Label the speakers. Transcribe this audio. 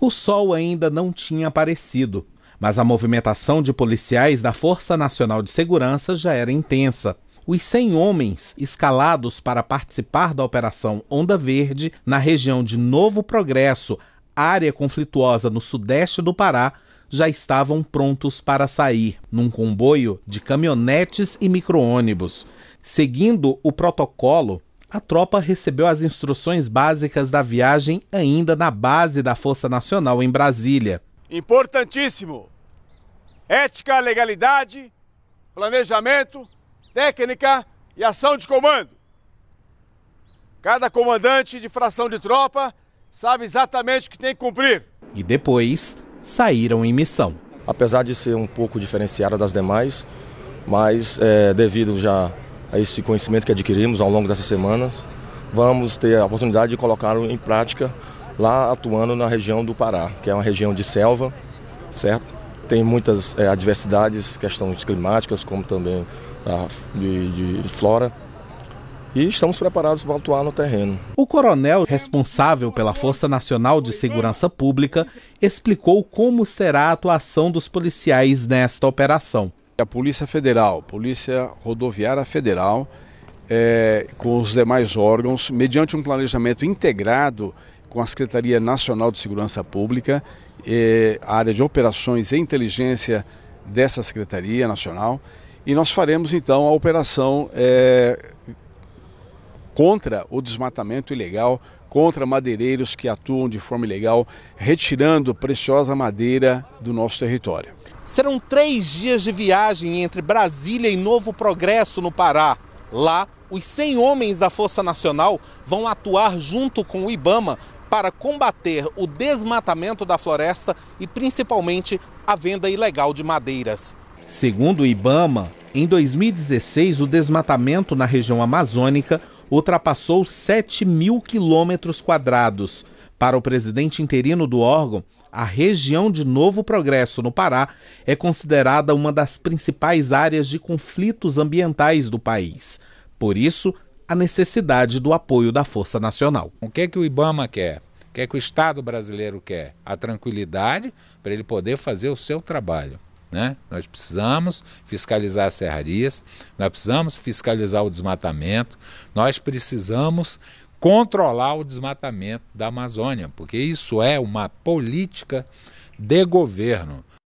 Speaker 1: O sol ainda não tinha aparecido, mas a movimentação de policiais da Força Nacional de Segurança já era intensa. Os 100 homens escalados para participar da Operação Onda Verde na região de Novo Progresso, área conflituosa no sudeste do Pará, já estavam prontos para sair num comboio de caminhonetes e micro-ônibus. Seguindo o protocolo, a tropa recebeu as instruções básicas da viagem ainda na base da Força Nacional em Brasília.
Speaker 2: Importantíssimo! Ética, legalidade, planejamento, técnica e ação de comando. Cada comandante de fração de tropa sabe exatamente o que tem que cumprir.
Speaker 3: E depois saíram em missão. Apesar de ser um pouco diferenciada das demais, mas é, devido já a esse conhecimento que adquirimos ao longo dessa semana, vamos ter a oportunidade de colocá-lo em prática lá atuando na região do Pará, que é uma região de selva, certo? Tem muitas é, adversidades, questões climáticas, como também tá, de, de flora e estamos preparados para atuar no
Speaker 1: terreno. O coronel responsável pela Força Nacional de Segurança Pública explicou como será a atuação dos policiais nesta operação. A Polícia Federal, Polícia Rodoviária Federal, é, com os
Speaker 4: demais órgãos, mediante um planejamento integrado com a Secretaria Nacional de Segurança Pública, é, eh, a área de operações e inteligência dessa Secretaria Nacional, e nós faremos então a operação é, contra o desmatamento ilegal, contra madeireiros que atuam de forma ilegal, retirando preciosa madeira do nosso território.
Speaker 1: Serão três dias de viagem entre Brasília e Novo Progresso, no Pará. Lá, os 100 homens da Força Nacional vão atuar junto com o Ibama para combater o desmatamento da floresta e principalmente a venda ilegal de madeiras. Segundo o Ibama, em 2016 o desmatamento na região amazônica ultrapassou 7 mil quilômetros quadrados. Para o presidente interino do órgão, a região de Novo Progresso, no Pará, é considerada uma das principais áreas de conflitos ambientais do país. Por isso, a necessidade do apoio da Força Nacional. O
Speaker 5: que é que o Ibama quer? O que é que o Estado brasileiro quer? A tranquilidade para ele poder fazer o seu trabalho. Né? Nós precisamos fiscalizar as serrarias, nós precisamos fiscalizar o desmatamento, nós precisamos controlar o desmatamento da Amazônia, porque isso é uma política de governo.